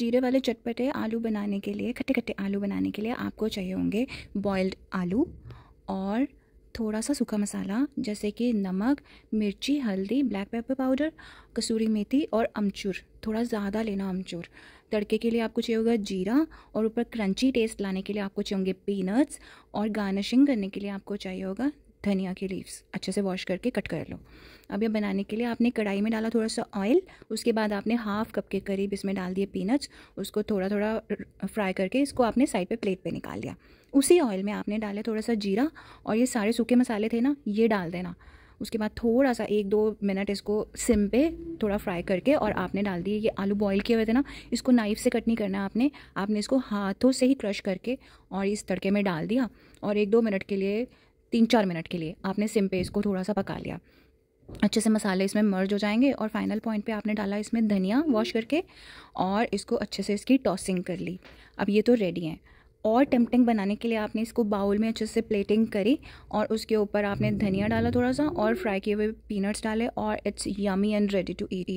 जीरे वाले चटपटे आलू बनाने के लिए खट्टे खट्टे आलू बनाने के लिए आपको चाहिए होंगे बॉयल्ड आलू और थोड़ा सा सूखा मसाला जैसे कि नमक मिर्ची हल्दी ब्लैक पेपर पाउडर कसूरी मेथी और अमचूर थोड़ा ज़्यादा लेना अमचूर तड़के के लिए आपको चाहिए होगा जीरा और ऊपर क्रंची टेस्ट लाने के लिए आपको चाहिए होंगे पीनट्स और गार्निशिंग करने के लिए आपको चाहिए होगा धनिया के लीव्स अच्छे से वॉश करके कट कर लो अब ये बनाने के लिए आपने कढ़ाई में डाला थोड़ा सा ऑयल उसके बाद आपने हाफ कप के करीब इसमें डाल दिए पीनट्स उसको थोड़ा थोड़ा फ्राई करके इसको आपने साइड पे प्लेट पे निकाल लिया उसी ऑयल में आपने डाले थोड़ा सा जीरा और ये सारे सूखे मसाले थे ना ये डाल देना उसके बाद थोड़ा सा एक दो मिनट इसको सिम पे थोड़ा फ्राई करके और आपने डाल दिए ये आलू बॉईल किए हुए थे ना इसको नाइफ से कट नहीं करना आपने आपने इसको हाथों से ही क्रश करके और इस तड़के में डाल दिया और एक दो मिनट के लिए तीन चार मिनट के लिए आपने सिम पे इसको थोड़ा सा पका लिया अच्छे से मसाले इसमें मर्ज हो जाएंगे और फाइनल पॉइंट पे आपने डाला इसमें धनिया वॉश करके और इसको अच्छे से इसकी टॉसिंग कर ली अब ये तो रेडी है और टेम्पटिंग बनाने के लिए आपने इसको बाउल में अच्छे से प्लेटिंग करी और उसके ऊपर आपने धनिया डाला थोड़ा सा और फ्राई किए हुए पीनट्स डाले और it's yummy and ready to eat